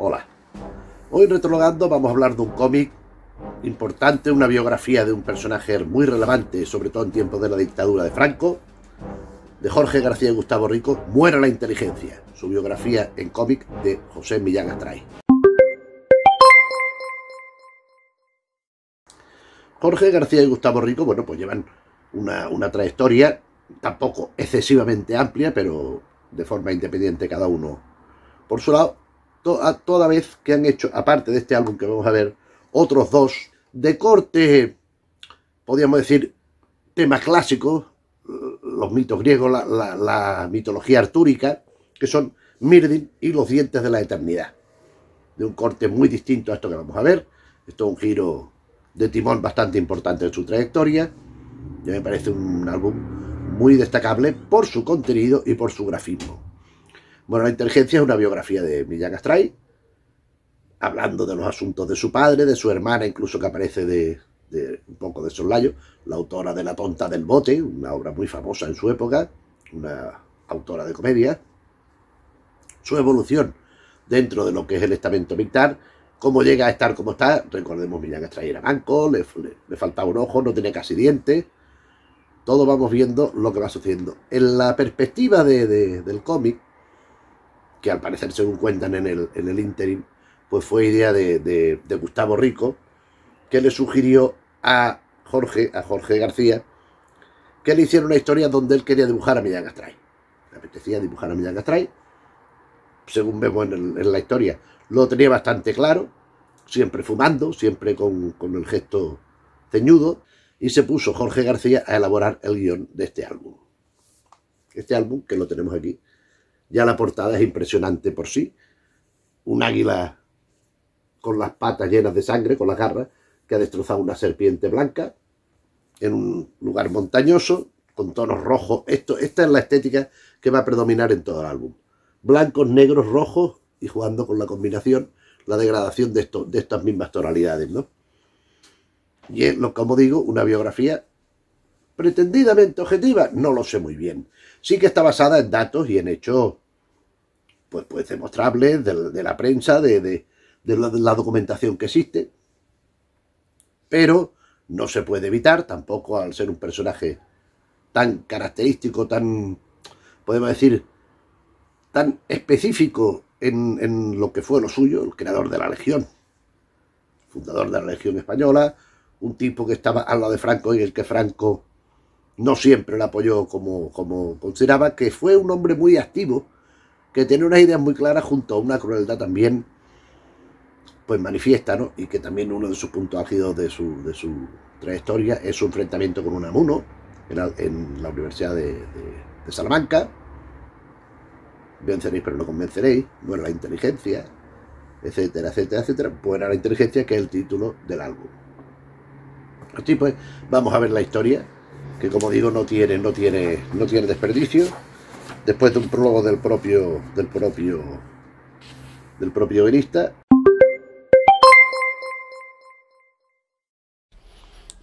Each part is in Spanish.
Hola. Hoy Retrologando vamos a hablar de un cómic importante, una biografía de un personaje muy relevante, sobre todo en tiempos de la dictadura de Franco, de Jorge García y Gustavo Rico, Muera la inteligencia, su biografía en cómic de José Millán Astray. Jorge García y Gustavo Rico, bueno, pues llevan una, una trayectoria tampoco excesivamente amplia, pero de forma independiente cada uno por su lado, a toda vez que han hecho, aparte de este álbum que vamos a ver, otros dos de corte, podríamos decir, temas clásicos, los mitos griegos, la, mitología artúrica, que son Mirdin y los dientes de la eternidad. De un corte muy distinto a esto que vamos a ver. Esto es un giro de timón bastante importante en su trayectoria. Ya me parece un álbum muy destacable por su contenido y por su grafismo. Bueno, la inteligencia es una biografía de Millán Astray hablando de los asuntos de su padre, de su hermana, incluso que aparece de, un poco de soslayo, la autora de La tonta del bote, una obra muy famosa en su época, una autora de comedia, su evolución dentro de lo que es el estamento militar, cómo llega a estar como está, recordemos Millán Astray era banco, le, faltaba un ojo, no tenía casi dientes, todo vamos viendo lo que va sucediendo. En la perspectiva del cómic, que al parecer según cuentan en el, en interim, pues fue idea de, Gustavo Rico, que le sugirió a Jorge, a Jorge García, que le hiciera una historia donde él quería dibujar a Millán Gastray. Le apetecía dibujar a Millán Castray. según vemos en, la historia, lo tenía bastante claro, siempre fumando, siempre con, con el gesto ceñudo, y se puso Jorge García a elaborar el guión de este álbum. Este álbum, que lo tenemos aquí, ya la portada es impresionante por sí. Un águila con las patas llenas de sangre, con las garras, que ha destrozado una serpiente blanca en un lugar montañoso, con tonos rojos. Esto, esta es la estética que va a predominar en todo el álbum. Blancos, negros, rojos y jugando con la combinación, la degradación de, de estas mismas tonalidades, ¿no? Y es, como digo, una biografía pretendidamente objetiva, no lo sé muy bien sí que está basada en datos y en hechos pues, pues demostrables de, la prensa, de, la, documentación que existe. Pero no se puede evitar, tampoco al ser un personaje tan característico, tan, podemos decir, tan específico en, en, lo que fue lo suyo, el creador de la Legión, fundador de la Legión Española, un tipo que estaba al lado de Franco y el que Franco no siempre la apoyó como, como consideraba, que fue un hombre muy activo, que tenía unas ideas muy claras junto a una crueldad también pues manifiesta, ¿no? Y que también uno de sus puntos ácidos... de su, de su trayectoria es su enfrentamiento con un en en la Universidad de, de, de Salamanca. Venceréis pero no convenceréis. Bueno, la inteligencia, etcétera, etcétera, etcétera. Pues la inteligencia que es el título del álbum. Así pues, vamos a ver la historia que como digo no tiene, no tiene, no tiene desperdicio. Después de un prólogo del propio, del propio, del propio guionista.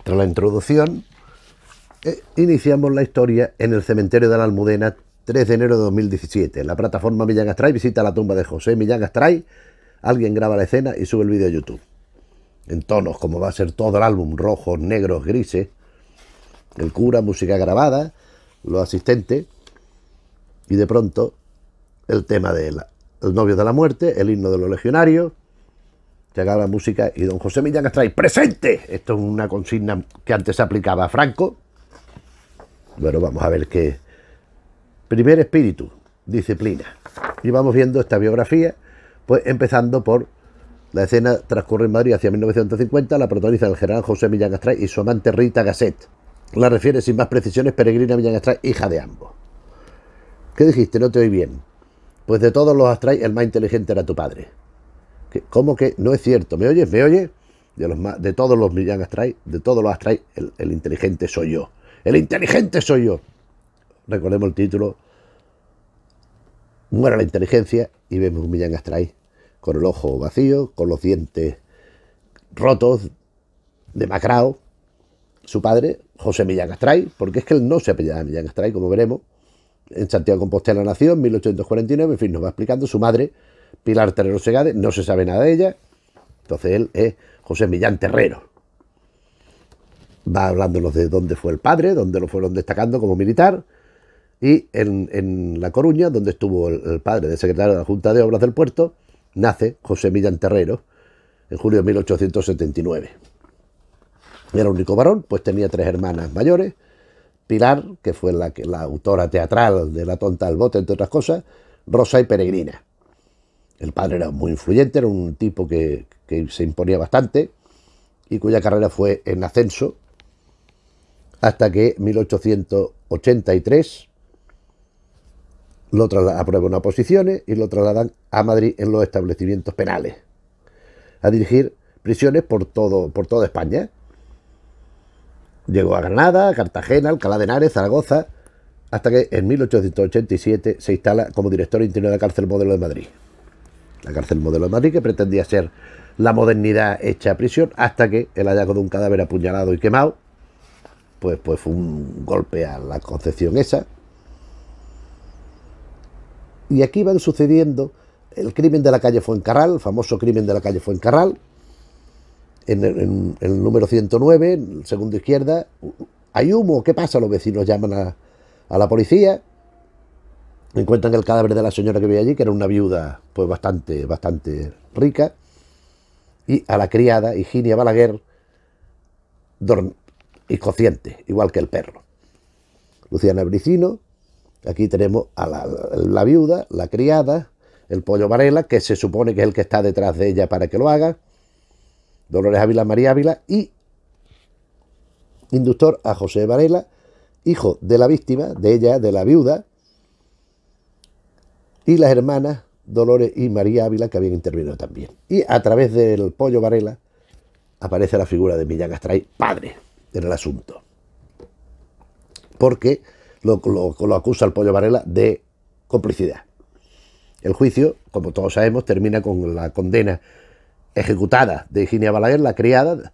Tras la introducción, eh, iniciamos la historia en el cementerio de la Almudena, 3 de enero de 2017. La plataforma Millán Astray visita la tumba de José Millán Astray. Alguien graba la escena y sube el vídeo a YouTube. En tonos, como va a ser todo el álbum, rojos, negros, grises, el cura, música grabada, los asistentes, y de pronto el tema de el novio de la muerte, el himno de los legionarios, llegaba la música y don José Millán Astray, ¡presente! Esto es una consigna que antes se aplicaba a Franco. Bueno, vamos a ver qué... Primer espíritu, disciplina. Y vamos viendo esta biografía, pues empezando por la escena transcurre en Madrid hacia 1950, la protagoniza el general José Millán Astray y su amante Rita Gasset. La refiere sin más precisiones Peregrina Villanastray, hija de ambos. ¿Qué dijiste? No te oí bien. Pues de todos los Astray, el más inteligente era tu padre. ¿Cómo que? No es cierto. ¿Me oyes? ¿Me oyes? De, los de todos los Millán Astray, de todos los Astray, el, inteligente soy yo. ¡El inteligente soy yo! Recordemos el título. Muera la inteligencia y vemos un Millán Astray con el ojo vacío, con los dientes rotos, demacrado. Su padre José Millán Astray, porque es que él no se apellidaba Millán Astray, como veremos. En Santiago Compostela nació en 1849, en fin, nos va explicando su madre, Pilar Terrero Segade, no se sabe nada de ella, entonces él es José Millán Terrero. Va hablándonos de dónde fue el padre, dónde lo fueron destacando como militar, y en, La Coruña, donde estuvo el, el padre de secretario de la Junta de Obras del Puerto, nace José Millán Terrero en julio de 1879 era único varón, pues tenía tres hermanas mayores. Pilar, que fue la, la autora teatral de La tonta del bote, entre otras cosas, Rosa y Peregrina. El padre era muy influyente, era un tipo que, se imponía bastante y cuya carrera fue en ascenso hasta que 1883 lo aprueban a posiciones y lo trasladan a Madrid en los establecimientos penales, a dirigir prisiones por, todo, por toda España. Llegó a Granada, Cartagena, Alcalá de Henares, Zaragoza, hasta que en 1887 se instala como director interino de la cárcel modelo de Madrid. La cárcel modelo de Madrid que pretendía ser la modernidad hecha a prisión hasta que el hallazgo de un cadáver apuñalado y quemado, pues, pues fue un golpe a la concepción esa. Y aquí van sucediendo el crimen de la calle Fuencarral, el famoso crimen de la calle Fuencarral, en, el número 109, el segundo izquierda, hay humo, ¿qué pasa? Los vecinos llaman a, la policía, encuentran el cadáver de la señora que veía allí, que era una viuda pues bastante, bastante rica, y a la criada, Higinia Balaguer, cociente, igual que el perro. Luciana Bricino, aquí tenemos a la, la viuda, la criada, el pollo Varela, que se supone que es el que está detrás de ella para que lo haga, Dolores Ávila María Ávila y inductor a José Varela, hijo de la víctima, de ella, de la viuda, y las hermanas Dolores y María Ávila que habían intervenido también. Y a través del pollo Varela aparece la figura de Millán Astray, padre, en el asunto. Porque lo, lo acusa el pollo Varela de complicidad. El juicio, como todos sabemos, termina con la condena ejecutada de Higinia Balaguer, la criada,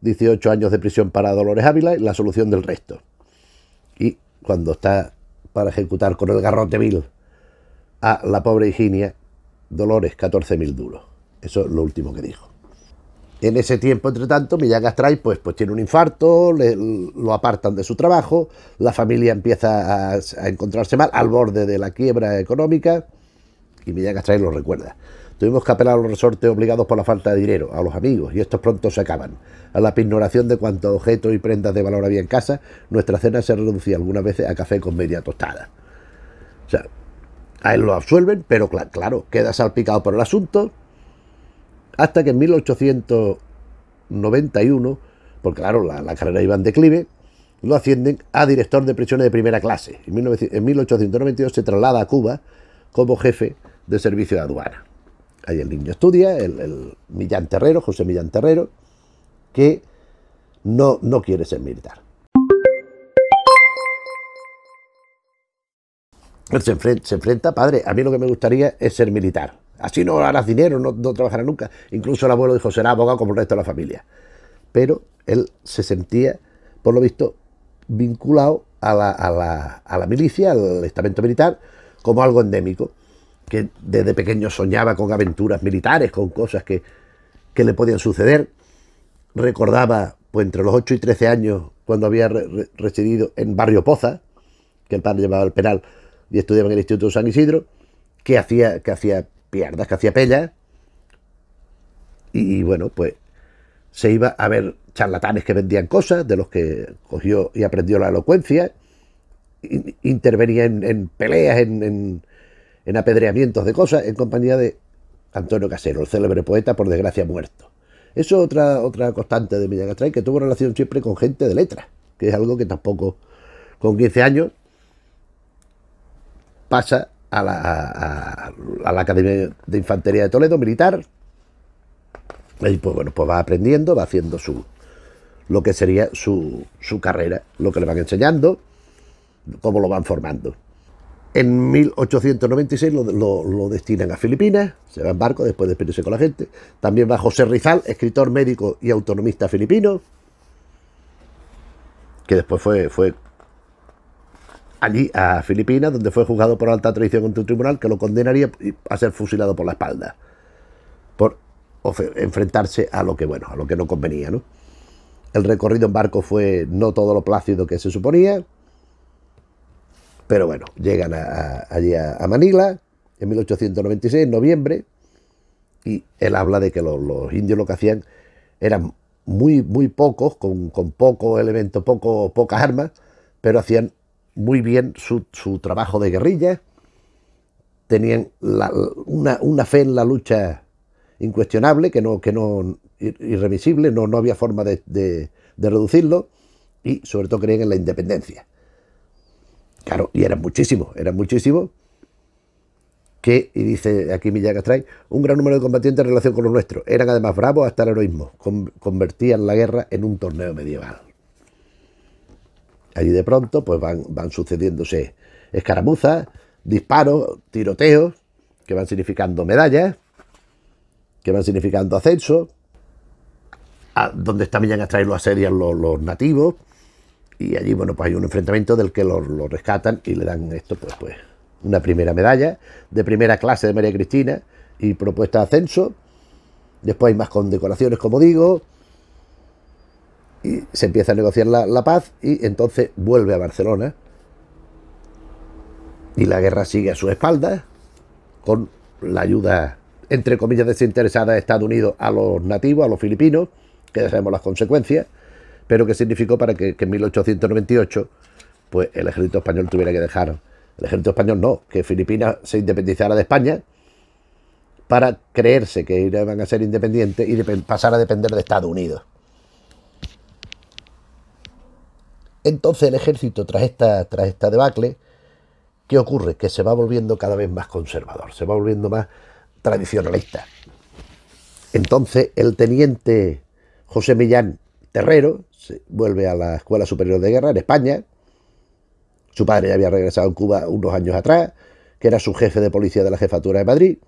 18 años de prisión para Dolores Ávila y la solución del resto. Y cuando está para ejecutar con el garrote mil a la pobre Higinia, Dolores, 14.000 duros. Eso es lo último que dijo. En ese tiempo, entre tanto, Millán pues, pues tiene un infarto, lo apartan de su trabajo, la familia empieza a, encontrarse mal, al borde de la quiebra económica, y Millán Castrais lo recuerda. Tuvimos que apelar a los resortes obligados por la falta de dinero, a los amigos, y estos pronto se acaban. A la pignoración de cuantos objetos y prendas de valor había en casa, nuestra cena se reducía algunas veces a café con media tostada. O sea, a él lo absuelven, pero claro, queda salpicado por el asunto, hasta que en 1891, porque claro, la, carrera iba en declive, lo ascienden a director de prisiones de primera clase. en 1892 se traslada a Cuba como jefe de servicio de aduana ahí el niño estudia, el, Millán Terrero, José Millán Terrero, que no, no quiere ser militar. Él se enfrenta, padre, a mí lo que me gustaría es ser militar. Así no harás dinero, no, trabajará nunca. Incluso el abuelo dijo, será abogado como el resto de la familia. Pero él se sentía, por lo visto, vinculado a la, a la milicia, al estamento militar, como algo endémico que desde pequeño soñaba con aventuras militares, con cosas que, le podían suceder. Recordaba, pues entre los 8 y 13 años, cuando había residido en Barrio Poza, que el padre llevaba al penal y estudiaba en el Instituto San Isidro, que hacía, que hacía que hacía pellas. Y, bueno, pues se iba a ver charlatanes que vendían cosas, de los que cogió y aprendió la elocuencia, intervenía en, peleas, en, en apedreamientos de cosas en compañía de Antonio Casero, el célebre poeta por desgracia muerto. Eso es otra, otra constante de Villacastray, que tuvo relación siempre con gente de letras, que es algo que tampoco con 15 años pasa a la, la Academia de Infantería de Toledo Militar. Y pues bueno, pues va aprendiendo, va haciendo su lo que sería su, su carrera, lo que le van enseñando, cómo lo van formando. En 1896 lo, destinan a Filipinas, se va en barco después de despedirse con la gente. También va José Rizal, escritor médico y autonomista filipino, que después fue, fue allí a Filipinas, donde fue juzgado por alta traición ante un tribunal que lo condenaría a ser fusilado por la espalda, por enfrentarse a lo que, bueno, a lo que no convenía. ¿no? El recorrido en barco fue no todo lo plácido que se suponía pero bueno, llegan a, allí a, Manila en 1896, en noviembre, y él habla de que los, indios lo que hacían eran muy, muy pocos, con, poco elemento, elementos, poco, pocas armas, pero hacían muy bien su, trabajo de guerrilla, tenían una, fe en la lucha incuestionable, que no, que no irremisible, no, no había forma de, de, de reducirlo, y sobre todo creían en la independencia. Claro, y eran muchísimos, eran muchísimos. Que, y dice aquí Millán trae, un gran número de combatientes en relación con los nuestros. Eran además bravos hasta el heroísmo. convertían la guerra en un torneo medieval. Allí de pronto, pues van, van sucediéndose escaramuzas, disparos, tiroteos, que van significando medallas, que van significando ascenso, a ah, donde está Millán ¿Lo lo asedian los nativos, y allí, bueno, pues hay un enfrentamiento del que lo, rescatan y le dan esto, pues, pues, una primera medalla de primera clase de María Cristina y propuesta de ascenso. Después hay más condecoraciones, como digo, y se empieza a negociar la, la paz y entonces vuelve a Barcelona y la guerra sigue a su espaldas con la ayuda, entre comillas, desinteresada de Estados Unidos a los nativos, a los filipinos, que ya sabemos las consecuencias pero que significó para que, en 1898 pues, el ejército español tuviera que dejar, el ejército español no, que Filipinas se independizara de España para creerse que iban a ser independientes y pasar a depender de Estados Unidos. Entonces el ejército, tras esta, tras esta debacle, ¿qué ocurre? Que se va volviendo cada vez más conservador, se va volviendo más tradicionalista. Entonces el teniente José Millán Terrero, se vuelve a la Escuela Superior de Guerra en España. Su padre ya había regresado a Cuba unos años atrás, que era su jefe de policía de la jefatura de Madrid,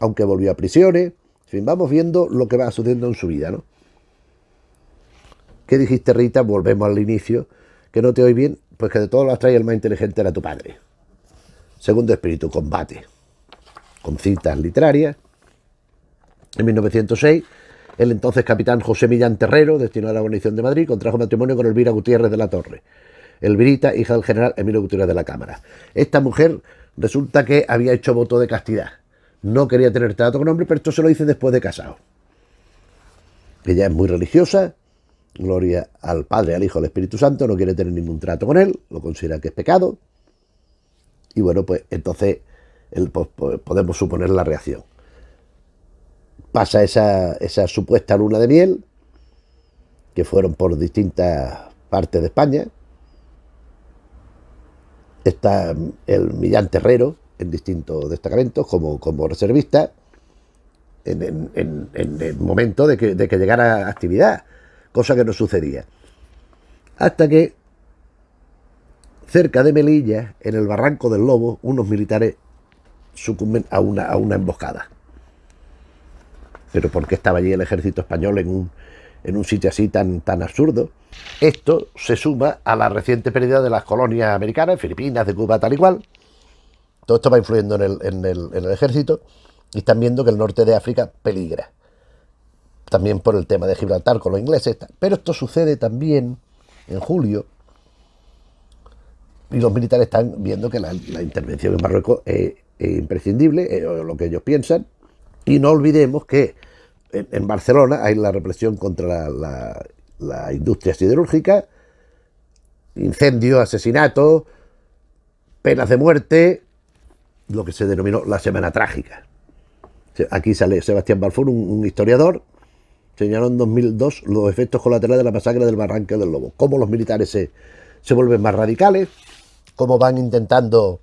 aunque volvió a prisiones. En fin, vamos viendo lo que va sucediendo en su vida, ¿no? ¿Qué dijiste, Rita? Volvemos al inicio. Que no te oí bien, pues que de todos los trae el más inteligente era tu padre. Segundo espíritu, combate. Con citas literarias. En 1906 el entonces capitán José Millán Terrero, destinado a la guarnición de Madrid, contrajo matrimonio con Elvira Gutiérrez de la Torre. Elvirita, hija del general Emilio Gutiérrez de la Cámara. Esta mujer resulta que había hecho voto de castidad. No quería tener trato con hombre, pero esto se lo dice después de casado. Ella es muy religiosa, gloria al Padre, al Hijo, al Espíritu Santo, no quiere tener ningún trato con él, lo considera que es pecado. Y bueno, pues entonces podemos suponer la reacción pasa esa, supuesta luna de miel, que fueron por distintas partes de España. Está el Millán Terrero en distintos destacamentos como, reservista en, el momento de que, llegara actividad, cosa que no sucedía. Hasta que cerca de Melilla, en el barranco del Lobo, unos militares sucumben a una emboscada pero ¿por qué estaba allí el ejército español en un, sitio así tan, tan absurdo? Esto se suma a la reciente pérdida de las colonias americanas, Filipinas, de Cuba, tal y cual. Todo esto va influyendo en el, ejército y están viendo que el norte de África peligra. También por el tema de Gibraltar con los ingleses. Pero esto sucede también en julio y los militares están viendo que la, intervención en Marruecos es, es imprescindible, es lo que ellos piensan. Y no olvidemos que en, Barcelona hay la represión contra la, industria siderúrgica, incendio, asesinato, penas de muerte, lo que se denominó la Semana Trágica. Aquí sale Sebastián Balfour, un, historiador, señaló en 2002 los efectos colaterales de la masacre del Barranque del Lobo, cómo los militares se, se vuelven más radicales, cómo van intentando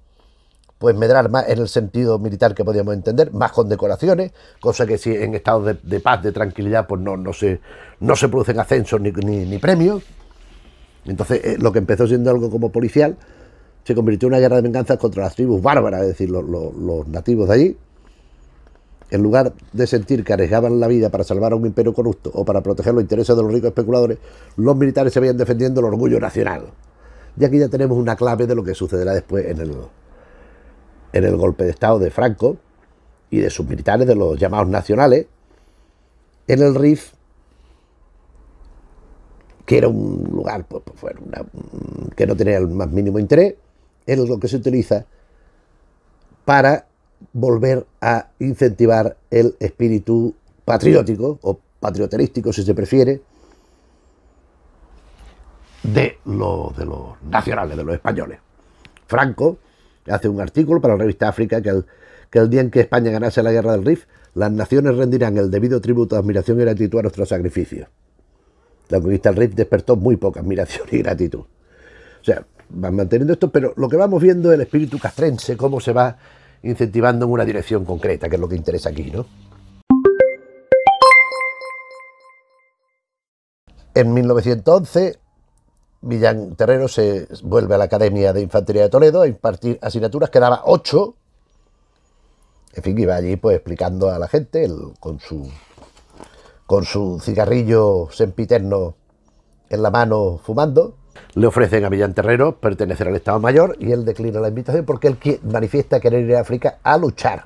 pues medrar más en el sentido militar que podíamos entender, más condecoraciones, cosa que si en estados de, paz, de tranquilidad, pues no, no, se, no se producen ascensos ni, premios. Entonces, eh, lo que empezó siendo algo como policial, se convirtió en una guerra de venganzas contra las tribus bárbaras, es decir, los, nativos de allí, en lugar de sentir que arriesgaban la vida para salvar a un imperio corrupto o para proteger los intereses de los ricos especuladores, los militares se veían defendiendo el orgullo nacional. Y aquí ya tenemos una clave de lo que sucederá después en el, en el golpe de Estado de Franco y de sus militares, de los llamados nacionales, en el RIF, que era un lugar pues, pues mm, que no tenía el más mínimo interés, es lo que se utiliza para volver a incentivar el espíritu patriótico o patrioterístico, si se prefiere, de, los de los nacionales, de los españoles. Franco hace un artículo para la revista África que el, día en que España ganase la guerra del Rif, las naciones rendirán el debido tributo de admiración y gratitud a nuestro sacrificio. La conquista del Rif despertó muy poca admiración y gratitud. O sea, van manteniendo esto, pero lo que vamos viendo es el espíritu castrense, cómo se va incentivando en una dirección concreta, que es lo que interesa aquí, ¿no? En 1911, Millán Terrero se vuelve a la Academia de Infantería de Toledo a impartir asignaturas, que daba ocho. En fin, iba allí pues explicando a la gente con, su, con su cigarrillo sempiterno en la mano fumando. Le ofrecen a Millán Terrero pertenecer al Estado Mayor y él declina la invitación porque él manifiesta querer ir a África a luchar,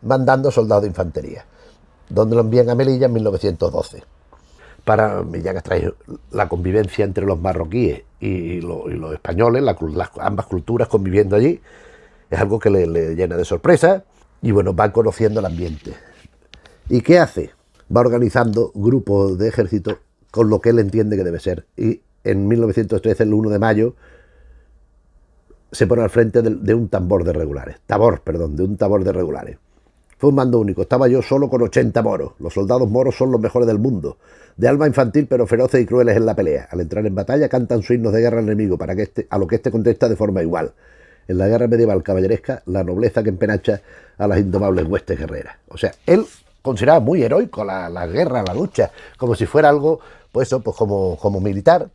mandando soldados de infantería, donde lo envían a Melilla en 1912 para, ya que la convivencia entre los marroquíes y, los, españoles, ambas culturas conviviendo allí, es algo que le, llena de sorpresa y bueno, va conociendo el ambiente. ¿Y qué hace? Va organizando grupos de ejército con lo que él entiende que debe ser. Y en 1913, el 1 de mayo, se pone al frente de, un tambor de regulares, tabor, perdón, de un tabor de regulares. Fue un mando único, estaba yo solo con 80 moros. Los soldados moros son los mejores del mundo de alma infantil pero feroces y crueles en la pelea. Al entrar en batalla cantan sus himnos de guerra al enemigo, para que este, a lo que éste contesta de forma igual. En la guerra medieval caballeresca, la nobleza que empenacha a las indomables huestes guerreras. O sea, él consideraba muy heroico la, guerra, la lucha, como si fuera algo, pues eso, pues como, como militar.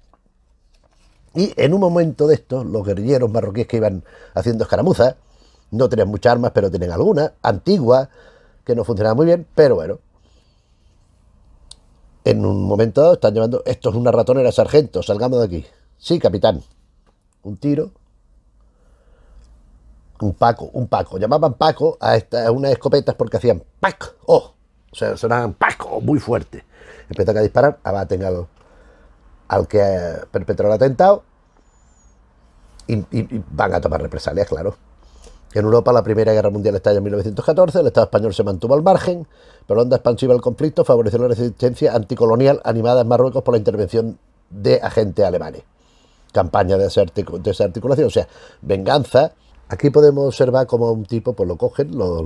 Y en un momento de estos, los guerrilleros marroquíes que iban haciendo escaramuzas, no tenían muchas armas, pero tenían algunas, antiguas, que no funcionaban muy bien, pero bueno, en un momento dado están llevando, esto es una ratonera, sargento, salgamos de aquí. Sí, capitán. Un tiro. Un paco, un paco. Llamaban paco a, unas escopetas porque hacían pac, oh. O sea, sonaban paco, muy fuerte. Empiezan a disparar, abaten al, al que perpetró el atentado y, van a tomar represalias, claro. En Europa la Primera Guerra Mundial está en 1914, el Estado español se mantuvo al margen, la onda expansiva del conflicto favoreció la resistencia anticolonial animada en Marruecos por la intervención de agentes alemanes. Campaña de desarticulación, o sea, venganza. Aquí podemos observar cómo un tipo pues, lo cogen, lo,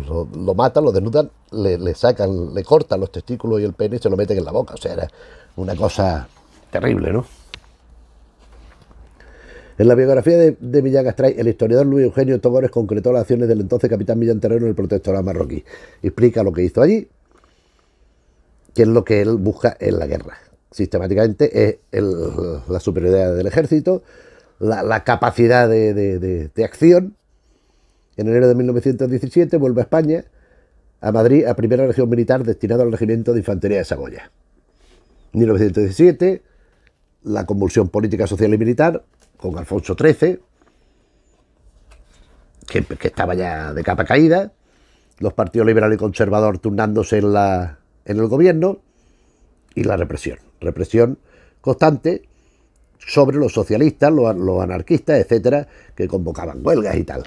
matan, lo desnudan, le, sacan, le cortan los testículos y el pene y se lo meten en la boca. O sea, era una cosa terrible, ¿no? En la biografía de, de Villagastray, el historiador Luis Eugenio Togores concretó las acciones del entonces capitán Millán Terreno en el protectorado marroquí. Explica lo que hizo allí, que es lo que él busca en la guerra. Sistemáticamente es la superioridad del ejército, la, capacidad de, acción. En enero de 1917 vuelve a España, a Madrid, a primera región militar destinada al regimiento de infantería de Saboya. 1917, la convulsión política, social y militar con Alfonso XIII, que, que estaba ya de capa caída, los partidos liberal y conservador turnándose en la en el gobierno y la represión. Represión constante sobre los socialistas, los, anarquistas, etcétera, que convocaban huelgas y tal.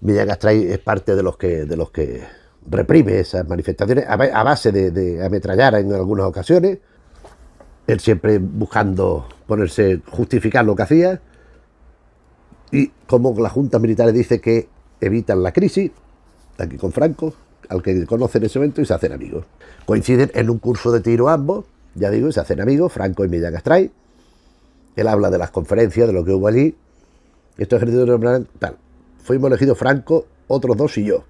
Milla es parte de los que, los que reprime esas manifestaciones a, base de, ametrallar en algunas ocasiones. Él siempre buscando ponerse, justificar lo que hacía. Y como la juntas militares dice que evitan la crisis, aquí con Franco, al que conocen en ese momento y se hacen amigos. Coinciden en un curso de tiro ambos, ya digo, y se hacen amigos, Franco y Millán Astray. Él habla de las conferencias, de lo que hubo allí. Estos ejércitos nombraron tal. Fuimos elegidos Franco, otros dos y yo.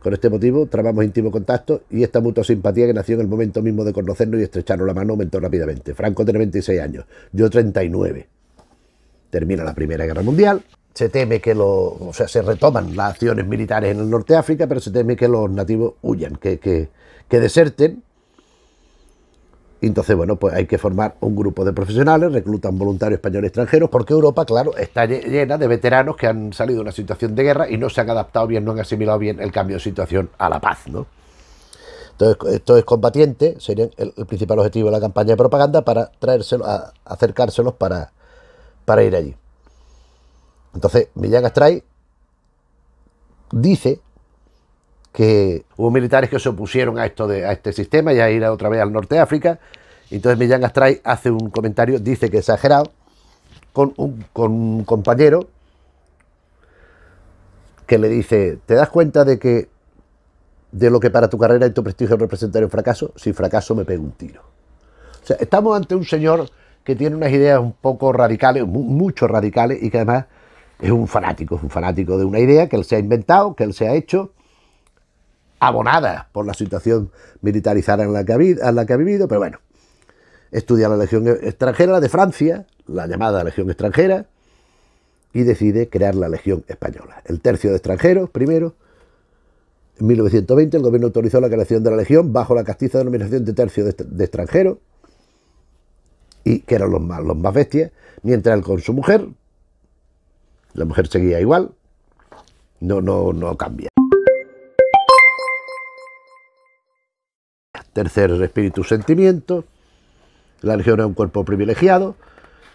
Con este motivo trabamos íntimo contacto y esta mutua simpatía que nació en el momento mismo de conocernos y estrecharnos la mano aumentó rápidamente. Franco tiene 26 años, yo 39. Termina la Primera Guerra Mundial, se teme que los, o sea, se retoman las acciones militares en el norte de África, pero se teme que los nativos huyan, que, deserten. Y entonces, bueno, pues hay que formar un grupo de profesionales, reclutan voluntarios españoles extranjeros, porque Europa, claro, está llena de veteranos que han salido de una situación de guerra y no se han adaptado bien, no han asimilado bien el cambio de situación a la paz, ¿no? Entonces, esto es combatiente sería el, principal objetivo de la campaña de propaganda para traérselos, acercárselos para, para ir allí. Entonces, Millán Astray dice que hubo militares que se opusieron a esto de, a este sistema y a ir otra vez al norte de África. Entonces Millán Astray hace un comentario, dice que exagerado, con un, con compañero que le dice, ¿te das cuenta de que de lo que para tu carrera y tu prestigio representaría un fracaso? Si fracaso me pego un tiro. O sea, estamos ante un señor que tiene unas ideas un poco radicales, mucho radicales, y que además es un fanático, es un fanático de una idea que él se ha inventado, que él se ha hecho, abonada por la situación militarizada en la que ha, vivido, pero bueno, estudia la Legión extranjera, de Francia, la llamada Legión extranjera, y decide crear la Legión española. El tercio de extranjeros, primero, en 1920 el gobierno autorizó la creación de la Legión bajo la castiza denominación de tercio de, extranjeros, y que eran los más, los más bestias, mientras él con su mujer, la mujer seguía igual, no, no, no cambia. Tercer espíritu, sentimiento. La legión era un cuerpo privilegiado,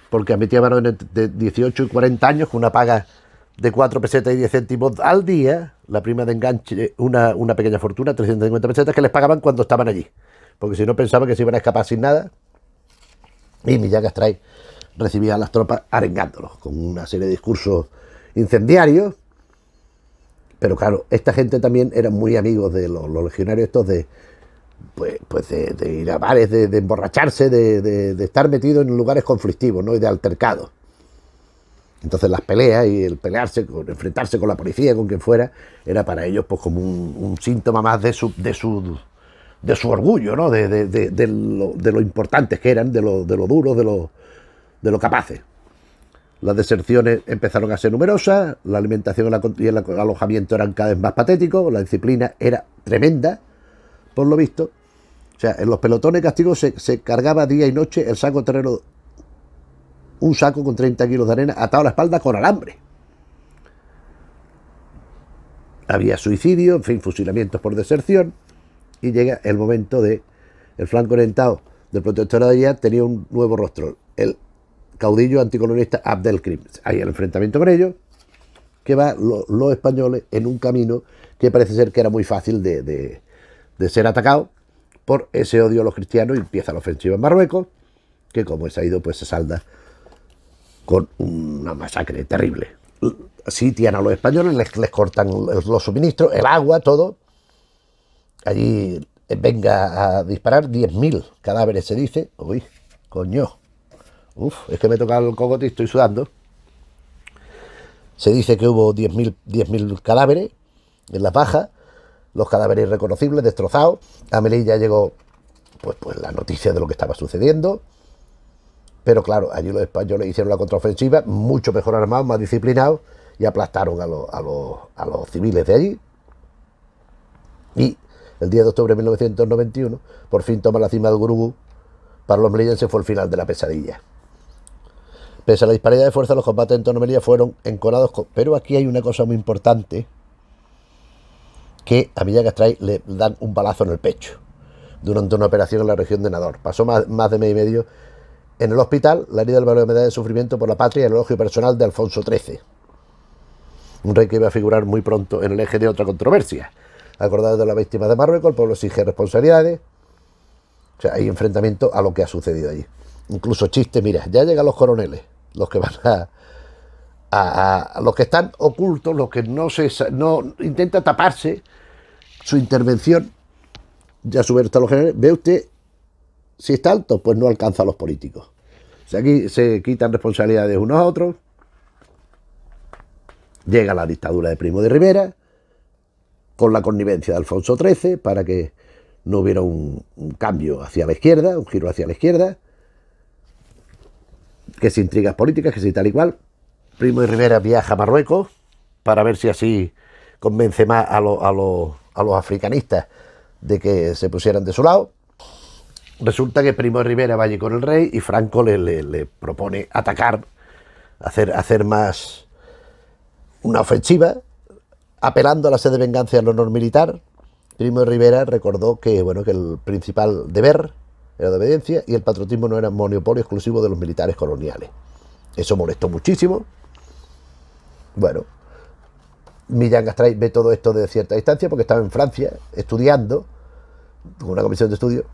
porque admitía varones de 18 y 40 años con una paga de 4 pesetas y 10 céntimos al día, la prima de enganche, una, pequeña fortuna, 350 pesetas, que les pagaban cuando estaban allí, porque si no pensaban que se iban a escapar sin nada. Y llagas trae recibía a las tropas arengándolos con una serie de discursos incendiarios. Pero claro, esta gente también era muy amigos de los, legionarios estos de, pues, pues de, ir a bares, de, emborracharse, de, de, estar metido en lugares conflictivos ¿no? y de altercados. Entonces las peleas y el pelearse, enfrentarse con la policía, con quien fuera, era para ellos pues como un, síntoma más de su, de su, de su orgullo, ¿no? de, lo, de lo importantes que eran, de lo, de lo duros, de lo, de lo capaces. Las deserciones empezaron a ser numerosas, la alimentación y el alojamiento eran cada vez más patéticos, la disciplina era tremenda, por lo visto. O sea, en los pelotones castigos se, cargaba día y noche el saco terreno, un saco con 30 kilos de arena atado a la espalda con alambre. Había suicidio, en fin, fusilamientos por deserción, y llega el momento de el flanco orientado del protectorado de allá tenía un nuevo rostro. El caudillo anticolonista Abdelkrim. Hay el enfrentamiento con ellos, que va los españoles en un camino que parece ser que era muy fácil de, ser atacado por ese odio a los cristianos y empieza la ofensiva en Marruecos, que como es ha ido, pues se salda con una masacre terrible. Sitian a los españoles, les, les cortan los suministros, el agua, todo. Allí venga a disparar 10.000 cadáveres, se dice. Uy, coño. Uf, es que me he tocado el cogote y estoy sudando. Se dice que hubo 10.000 10 cadáveres en las bajas, los cadáveres irreconocibles, destrozados. A Melilla llegó pues, pues la noticia de lo que estaba sucediendo. Pero claro, allí los españoles hicieron la contraofensiva, mucho mejor armados, más disciplinados, y aplastaron a los, civiles de allí. Y el día de octubre de 1991, por fin toma la cima del Gurugú, Para los melillenses fue el final de la pesadilla. Pese a la disparidad de fuerza, los combates en Tonomería fueron encorados. Pero aquí hay una cosa muy importante, que a Milla Castray le dan un balazo en el pecho durante una operación en la región de Nador. Pasó más, de mes y medio en el hospital, la herida del valor de medalla de sufrimiento por la patria y el elogio personal de Alfonso XIII. Un rey que iba a figurar muy pronto en el eje de otra controversia. Acordado de la víctima de Marruecos, el pueblo exige responsabilidades. O sea, hay enfrentamiento a lo que ha sucedido allí. Incluso chiste, mira, ya llegan los coroneles los que van a, a, los que están ocultos, los que no se no intenta taparse su intervención, ya sube hasta los generales, ve usted, si está alto, pues no alcanza a los políticos. O sea, aquí se quitan responsabilidades unos a otros. Llega la dictadura de Primo de Rivera, con la connivencia de Alfonso XIII, para que no hubiera un cambio hacia la izquierda, un giro hacia la izquierda que es intrigas políticas, que si tal y cual. Primo de Rivera viaja a Marruecos para ver si así convence más a, los africanistas de que se pusieran de su lado. Resulta que Primo de Rivera va con el rey y Franco le, propone atacar, hacer, más una ofensiva, apelando a la sed de venganza y al honor militar. Primo de Rivera recordó que, bueno, que el principal deber era de obediencia y el patriotismo no era monopolio exclusivo de los militares coloniales. Eso molestó muchísimo. Bueno, Millán Gastray ve todo esto de cierta distancia porque estaba en Francia estudiando con una comisión de estudio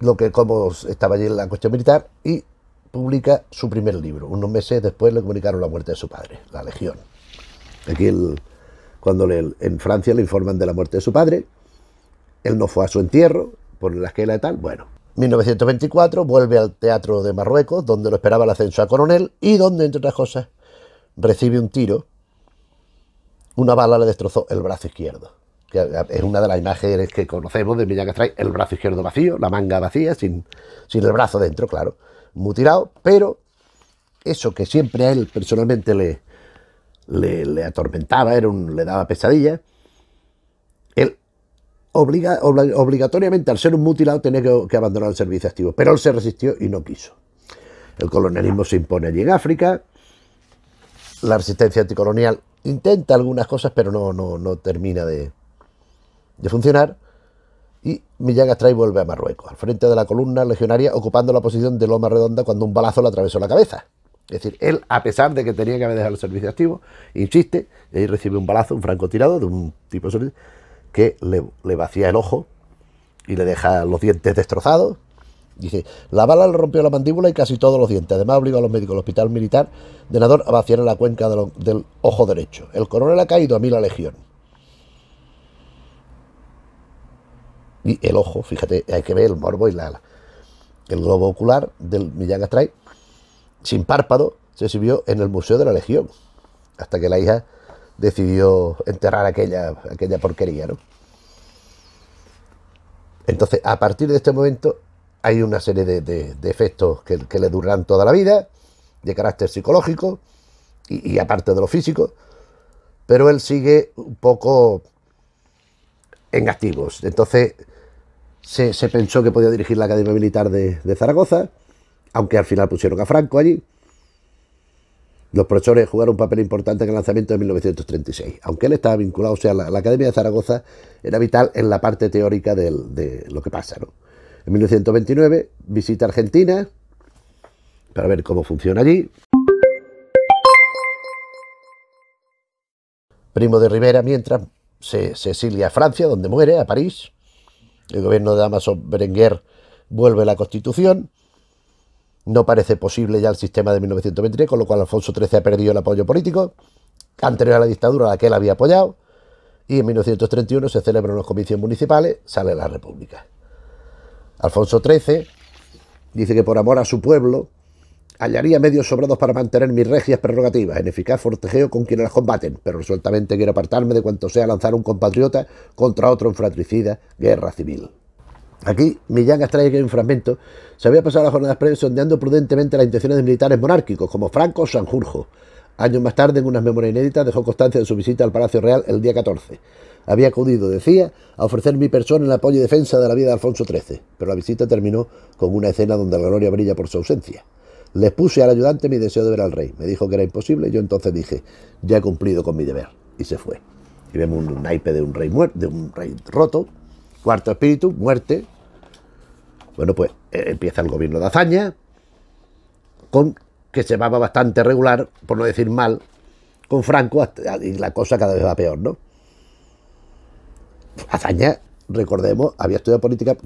lo que como estaba allí en la cuestión militar y publica su primer libro. Unos meses después le comunicaron la muerte de su padre, la Legión. Aquí cuando le, en Francia le informan de la muerte de su padre, él no fue a su entierro por la esquela y tal, bueno, 1924 vuelve al Teatro de Marruecos, donde lo esperaba el ascenso a coronel y donde, entre otras cosas, recibe un tiro. Una bala le destrozó el brazo izquierdo, que es una de las imágenes que conocemos de Villa trae el brazo izquierdo vacío, la manga vacía, sin, sin el brazo dentro, claro, mutilado, pero eso que siempre a él personalmente le, le, atormentaba, era un, le daba pesadilla obligatoriamente al ser un mutilado tenía que, abandonar el servicio activo, pero él se resistió y no quiso. El colonialismo se impone allí en África, la resistencia anticolonial intenta algunas cosas, pero no, no, termina de, funcionar. Y Millán Astray vuelve a Marruecos, al frente de la columna legionaria, ocupando la posición de Loma Redonda cuando un balazo le atravesó la cabeza. Es decir, él, a pesar de que tenía que haber dejado el servicio activo, insiste, y ahí recibe un balazo, un francotirado de un tipo que le, vacía el ojo y le deja los dientes destrozados. Dice, la bala le rompió la mandíbula y casi todos los dientes. Además, obligó a los médicos del hospital militar de Nador a vaciar la cuenca del ojo derecho. El coronel ha caído a mí la legión. Y el ojo, fíjate, hay que ver el morbo y la, el globo ocular del Millán Astray, sin párpado, se exhibió en el Museo de la Legión. Hasta que la hija decidió enterrar aquella, aquella porquería, ¿no? Entonces, a partir de este momento, hay una serie de, de, efectos que, le durarán toda la vida, de carácter psicológico y, aparte de lo físico, pero él sigue un poco en activos. Entonces, se, pensó que podía dirigir la Academia Militar de, de Zaragoza, aunque al final pusieron a Franco allí. Los profesores jugaron un papel importante en el lanzamiento de 1936. Aunque él estaba vinculado, o sea, la, Academia de Zaragoza era vital en la parte teórica de lo que pasa. En 1929 visita Argentina para ver cómo funciona allí. Primo de Rivera, mientras, se, exilia a Francia, donde muere, a París. El gobierno de Damaso Berenguer vuelve la Constitución. No parece posible ya el sistema de 1923, con lo cual Alfonso XIII ha perdido el apoyo político, anterior a la dictadura a la que él había apoyado, y en 1931 se celebran los comicios municipales, sale la República. Alfonso XIII dice que por amor a su pueblo hallaría medios sobrados para mantener mis regias prerrogativas, en eficaz fortejeo con quienes las combaten, pero resueltamente quiero apartarme de cuanto sea lanzar un compatriota contra otro en fratricida guerra civil. Aquí Millán extrae que hay un fragmento. Se había pasado las jornadas previas sondeando prudentemente las intenciones de militares monárquicos, como Franco o Sanjurjo. Años más tarde, en unas memorias inéditas, dejó constancia de su visita al Palacio Real el día 14. Había acudido, decía, a ofrecer mi persona en apoyo y defensa de la vida de Alfonso XIII, pero la visita terminó con una escena donde la gloria brilla por su ausencia. Le puse al ayudante mi deseo de ver al rey. Me dijo que era imposible yo entonces dije, ya he cumplido con mi deber. Y se fue. Y vemos un naipe de un rey muerto, de un rey roto. Cuarto espíritu, muerte, bueno, pues eh, empieza el gobierno de Azaña, con que se va bastante regular, por no decir mal, con Franco, y la cosa cada vez va peor, ¿no? Azaña, recordemos, había estudiado política,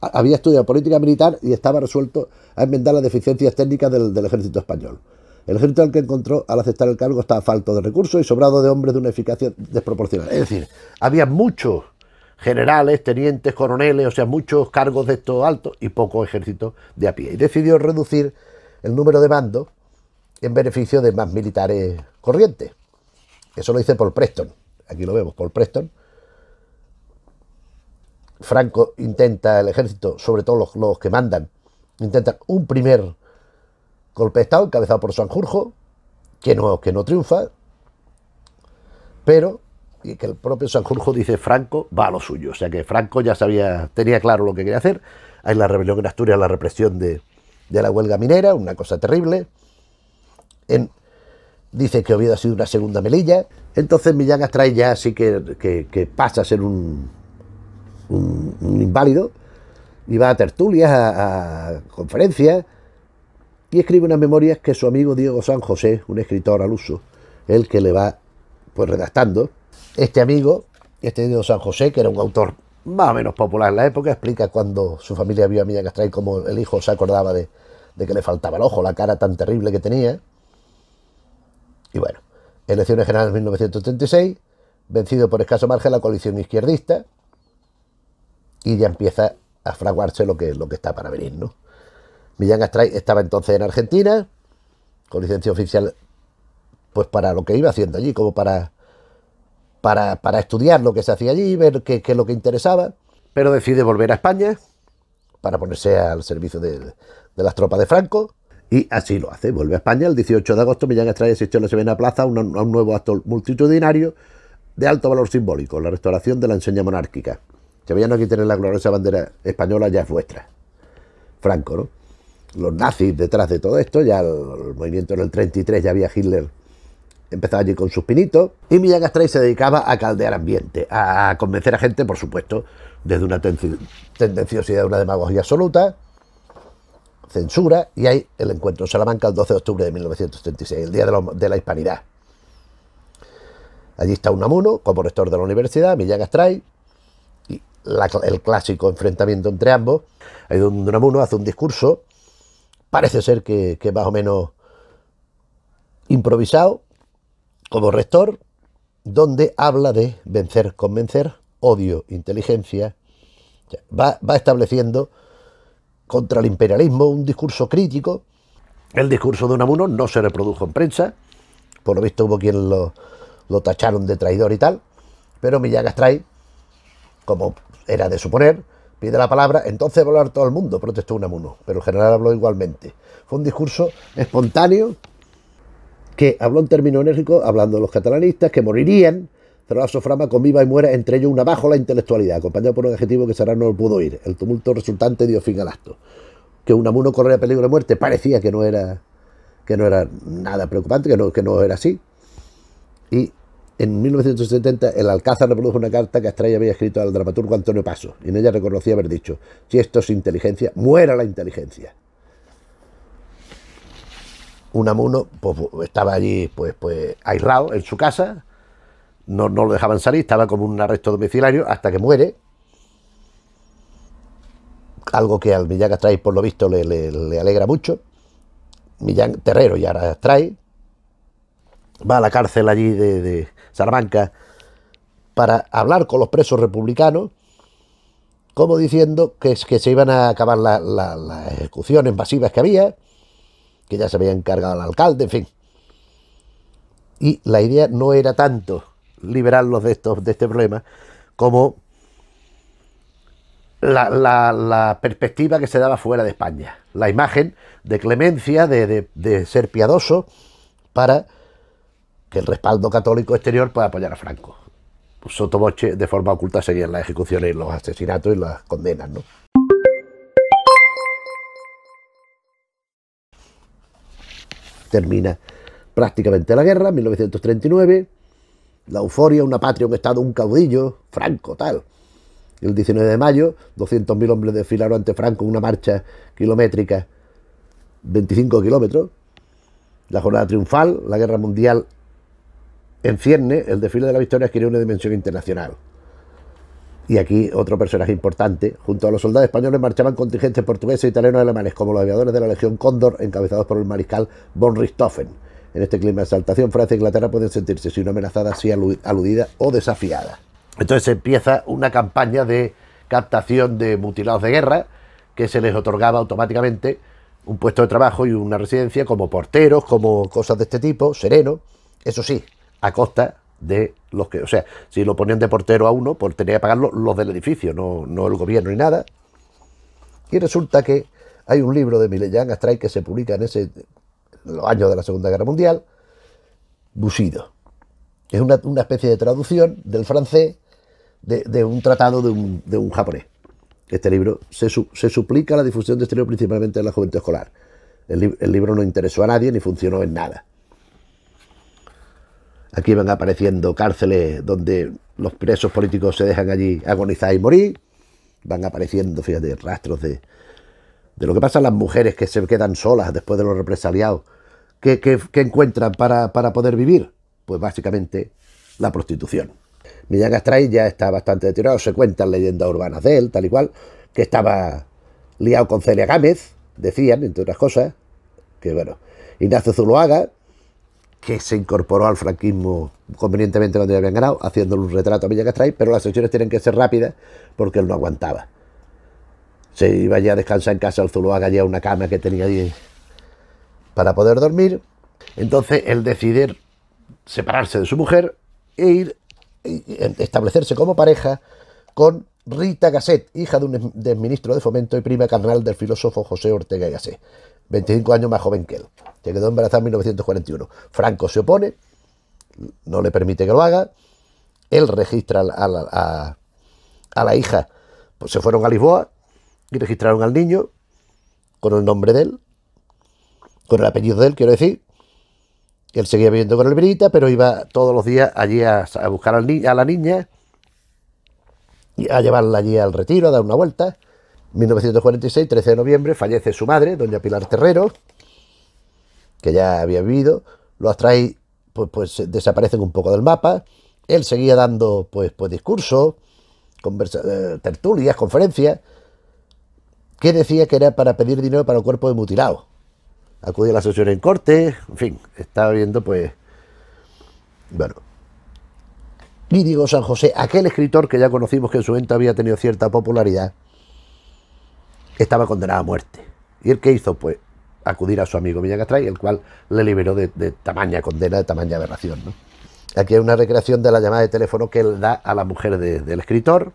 había estudiado política militar y estaba resuelto a enmendar las deficiencias técnicas del, ejército español. El ejército al que encontró al aceptar el cargo estaba falto de recursos y sobrado de hombres de una eficacia desproporcionada. Es decir, había muchos generales, tenientes, coroneles, o sea, muchos cargos de estos altos y poco ejército de a pie. Y decidió reducir el número de mandos en beneficio de más militares corrientes. Eso lo hice por Preston. Aquí lo vemos, Paul Preston. Franco intenta, el ejército, sobre todo los, que mandan, intentan un primer golpe de Estado encabezado por Sanjurjo, que no, que no triunfa, pero y que el propio Sanjurjo dice Franco va a lo suyo. O sea que Franco ya sabía, tenía claro lo que quería hacer. Hay la rebelión en Asturias, la represión de, la huelga minera, una cosa terrible. dice que hubiera sido una segunda melilla. Entonces Millán Astray ya sí que, pasa a ser un, un, inválido y va a tertulias, a, conferencias y escribe unas memorias que su amigo Diego San José, un escritor al uso, el que le va pues redactando este amigo, este de San José, que era un autor más o menos popular en la época, explica cuando su familia vio a Millán Astray como el hijo se acordaba de, que le faltaba el ojo, la cara tan terrible que tenía. Y bueno, elecciones generales de 1936, vencido por escaso margen la coalición izquierdista, y ya empieza a fraguarse lo que, lo que está para venir, ¿no? Millán Astray estaba entonces en Argentina, con licencia oficial, pues para lo que iba haciendo allí, como para para, estudiar lo que se hacía allí, ver qué, es lo que interesaba, pero decide volver a España para ponerse al servicio de, las tropas de Franco. Y así lo hace, vuelve a España el 18 de agosto, Millán Estrada asistió a la Semana Plaza un, nuevo acto multitudinario de alto valor simbólico, la restauración de la enseña monárquica. veían aquí tener la gloriosa bandera española, ya es vuestra. Franco, ¿no? Los nazis detrás de todo esto, ya el movimiento en el 33 ya había Hitler empezaba allí con sus pinitos. Y Millán Astray se dedicaba a caldear ambiente, a convencer a gente, por supuesto, desde una tendenciosidad, una demagogia absoluta, censura, y hay el encuentro en Salamanca el 12 de octubre de 1936, el Día de, la, Hispanidad. Allí está Unamuno como rector de la universidad, Millán Astray, y el clásico enfrentamiento entre ambos. Ahí donde Unamuno hace un discurso, parece ser que, que más o menos improvisado, como rector, donde habla de vencer, convencer, odio, inteligencia. va, estableciendo contra el imperialismo un discurso crítico. El discurso de Unamuno no se reprodujo en prensa. Por lo visto hubo quien lo, tacharon de traidor y tal. Pero Millagas trae, como era de suponer, pide la palabra, entonces va a hablar todo el mundo, protestó Unamuno, pero el general habló igualmente. Fue un discurso espontáneo, que habló en términos enérgicos, hablando de los catalanistas, que morirían, pero la soframa con viva y muera, entre ellos una bajo la intelectualidad, acompañada por un adjetivo que Sarán no pudo oír. El tumulto resultante dio fin al acto. Que amuno corría peligro de muerte parecía que no era, que no era nada preocupante, que no, que no era así. Y en 1970 el Alcázar reprodujo una carta que Astray había escrito al dramaturgo Antonio Paso, y en ella reconocía haber dicho, si esto es inteligencia, muera la inteligencia. Unamuno pues, estaba allí pues, pues aislado en su casa, no, lo dejaban salir, estaba como un arresto domiciliario hasta que muere. Algo que al Millán Astray, por lo visto, le, alegra mucho. Millán Terrero y ahora va a la cárcel allí de, de para hablar con los presos republicanos, como diciendo que, que se iban a acabar las ejecuciones masivas que había, que ya se había encargado el alcalde, en fin. Y la idea no era tanto liberarlos de, estos, de este problema como la, perspectiva que se daba fuera de España. La imagen de clemencia, de, ser piadoso para que el respaldo católico exterior pueda apoyar a Franco. Sotoboche de forma oculta serían las ejecuciones, los asesinatos y las condenas, ¿no? termina prácticamente la guerra, 1939, la euforia, una patria, un Estado, un caudillo, Franco, tal. El 19 de mayo, 200.000 hombres desfilaron ante Franco en una marcha kilométrica, 25 kilómetros. La jornada triunfal, la guerra mundial en el desfile de la victoria adquirió una dimensión internacional. Y aquí otro personaje importante. Junto a los soldados españoles marchaban contingentes portugueses, italianos y alemanes, como los aviadores de la Legión Cóndor, encabezados por el mariscal von Richthofen. En este clima de exaltación, Francia e Inglaterra pueden sentirse, si no amenazadas, si aludida o desafiada. Entonces empieza una campaña de captación de mutilados de guerra, que se les otorgaba automáticamente un puesto de trabajo y una residencia como porteros, como cosas de este tipo, sereno, eso sí, a costa de los que, o sea, si lo ponían de portero a uno, pues tenía que pagarlo los del edificio, no, no el gobierno ni nada. Y resulta que hay un libro de Mileyan Astray que se publica en, ese, año los años de la Segunda Guerra Mundial, Busido. Es una, especie de traducción del francés de, un tratado de un, japonés. Este libro se, se suplica la difusión de este libro principalmente en la juventud escolar. el libro no interesó a nadie ni funcionó en nada. Aquí van apareciendo cárceles donde los presos políticos se dejan allí agonizar y morir. Van apareciendo, fíjate, rastros de, lo que pasa a las mujeres que se quedan solas después de los represaliados. ¿Qué, encuentran para, para, poder vivir? Pues básicamente la prostitución. Millán Astray ya está bastante deteriorado. Se cuentan leyendas urbanas de él, tal y cual, que estaba liado con Celia Gámez, decían, entre otras cosas, que bueno, Ignacio Zuloaga, que se incorporó al franquismo convenientemente cuando ya habían ganado, haciéndole un retrato a Villa Castrais, pero las sesiones tienen que ser rápidas porque él no aguantaba. Se iba ya a descansar en casa al Zuluaga, ya una cama que tenía allí para poder dormir. Entonces el decidir separarse de su mujer e ir establecerse como pareja con Rita Gasset, hija de un ministro de Fomento y prima carnal del filósofo José Ortega y Gasset. 25 años más joven que él. Se quedó embarazada en 1941. Franco se opone, no le permite que lo haga. Él registra a la, hija. Pues se fueron a Lisboa y registraron al niño con el nombre de él, con el apellido de él, quiero decir. Él seguía viviendo con el Virita, pero iba todos los días allí a, buscar a la niña y a llevarla allí al retiro, a dar una vuelta. 1946, 13 de noviembre, fallece su madre, doña Pilar Terrero, que ya había vivido. Los Astray pues, pues, desaparecen un poco del mapa. Él seguía dando pues, pues discursos, eh, tertulias, conferencias, que decía que era para pedir dinero para el cuerpo de mutilado. Acudía a la sesión en corte, en fin, estaba viendo pues... Bueno, y digo San José, aquel escritor que ya conocimos que en su venta había tenido cierta popularidad, estaba condenada a muerte. ¿Y el qué hizo? Pues acudir a su amigo Villacastray, el cual le liberó de, tamaña condena, de tamaña aberración. Aquí hay una recreación de la llamada de teléfono que él da a la mujer del escritor,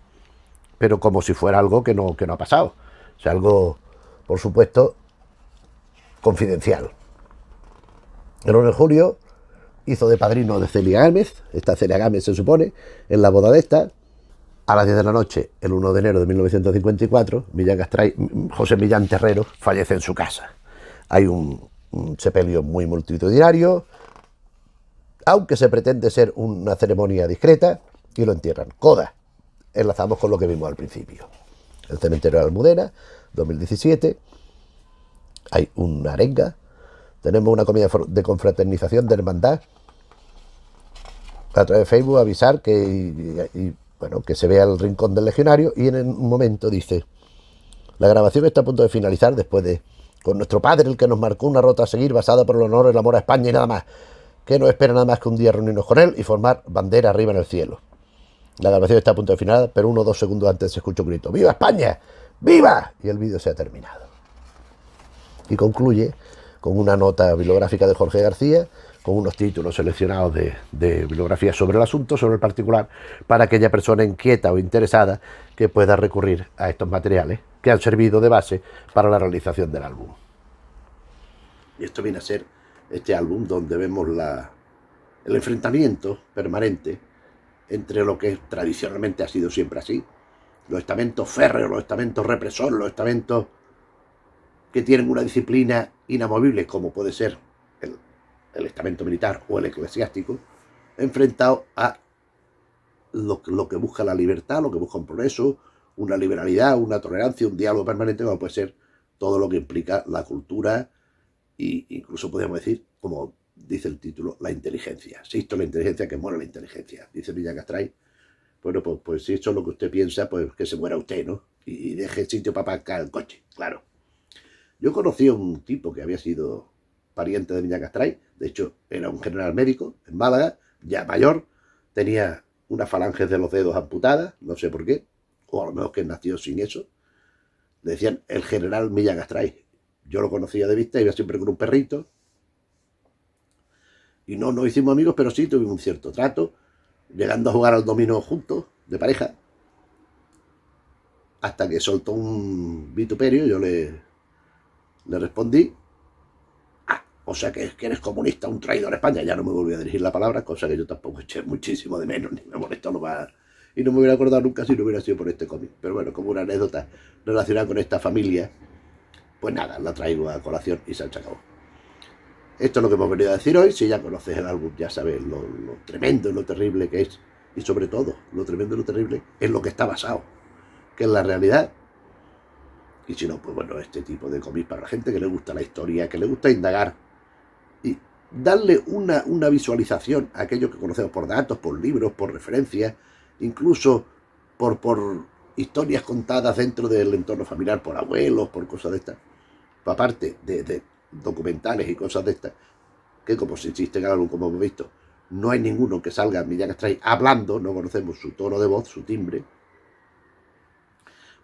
pero como si fuera algo que no, que no ha pasado. O sea, algo, por supuesto, confidencial. El 1 de julio hizo de padrino de Celia Gámez, esta Celia Gámez se supone, en la boda de esta, a las 10 de la noche, el 1 de enero de 1954, José Millán Terrero fallece en su casa. Hay un, sepelio muy multitudinario, aunque se pretende ser una ceremonia discreta, y lo entierran. Coda. Enlazamos con lo que vimos al principio. El cementerio de Almudena, 2017. Hay una arenga. Tenemos una comida de confraternización, de hermandad. A través de Facebook avisar que bueno, que se vea el rincón del legionario y en un momento dice, la grabación está a punto de finalizar después de, con nuestro padre el que nos marcó una ruta a seguir basada por el honor, el amor a España y nada más, que no espera nada más que un día reunirnos con él y formar bandera arriba en el cielo. La grabación está a punto de finalizar, pero uno o dos segundos antes se escucha un grito, ¡Viva España! ¡Viva! Y el vídeo se ha terminado. Y concluye con una nota bibliográfica de Jorge García, con unos títulos seleccionados de, bibliografía sobre el asunto, sobre el particular, para aquella persona inquieta o interesada que pueda recurrir a estos materiales que han servido de base para la realización del álbum. Y esto viene a ser este álbum donde vemos el enfrentamiento permanente entre lo que tradicionalmente ha sido siempre así, los estamentos férreos, los estamentos represores, los estamentos que tienen una disciplina inamovible, como puede ser el estamento militar o el eclesiástico, enfrentado a lo, que busca la libertad, lo que busca un progreso, una liberalidad, una tolerancia, un diálogo permanente, como puede ser todo lo que implica la cultura e incluso podríamos decir, como dice el título, la inteligencia. Si esto es la inteligencia, que muera la inteligencia, dice Villa Castray. Bueno, pues, pues si esto es lo que usted piensa, pues que se muera usted, ¿no? Y deje el sitio para acá el coche, claro. Yo conocí a un tipo que había sido pariente de Castray, de hecho era un general médico en Málaga, ya mayor, tenía unas falanges de los dedos amputadas, no sé por qué, o a lo mejor que nació sin eso. Le decían el general Castray. Yo lo conocía de vista, iba siempre con un perrito. Y no nos hicimos amigos, pero sí tuvimos un cierto trato, llegando a jugar al dominó juntos, de pareja. Hasta que soltó un vituperio, yo le, le respondí o sea que, eres comunista, un traidor a España. Ya no me volví a dirigir la palabra, cosa que yo tampoco eché muchísimo de menos, ni me molestó no Y no me hubiera acordado nunca si no hubiera sido por este cómic. Pero bueno, como una anécdota relacionada con esta familia, pues nada, la traigo a colación y se ha acabó. Esto es lo que hemos venido a decir hoy. Si ya conoces el álbum, ya sabes lo, tremendo y lo terrible que es. Y sobre todo, lo tremendo y lo terrible es lo que está basado, que es la realidad. Y si no, pues bueno, este tipo de cómics para la gente que le gusta la historia, que le gusta indagar y darle una, visualización a aquello que conocemos por datos, por libros, por referencias, incluso por, historias contadas dentro del entorno familiar, por abuelos, por cosas de estas. Aparte de, documentales y cosas de estas, que como si existen algo como hemos visto, no hay ninguno que salga en Millán estáis hablando, no conocemos su tono de voz, su timbre.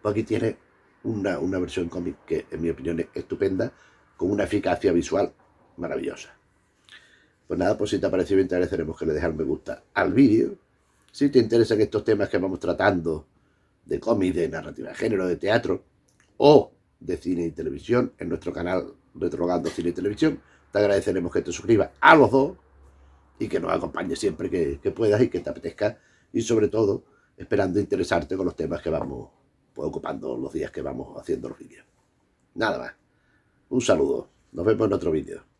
Pues aquí tiene una, una versión cómic que en mi opinión es estupenda, con una eficacia visual maravillosa. Pues nada, pues si te ha parecido interesante, te que le dejes me gusta al vídeo. Si te interesan estos temas que vamos tratando de cómic, de narrativa de género, de teatro o de cine y televisión en nuestro canal Retrogando Cine y Televisión, te agradeceremos que te suscribas a los dos y que nos acompañes siempre que, puedas y que te apetezca. Y sobre todo, esperando interesarte con los temas que vamos pues, ocupando los días que vamos haciendo los vídeos. Nada más. Un saludo. Nos vemos en otro vídeo.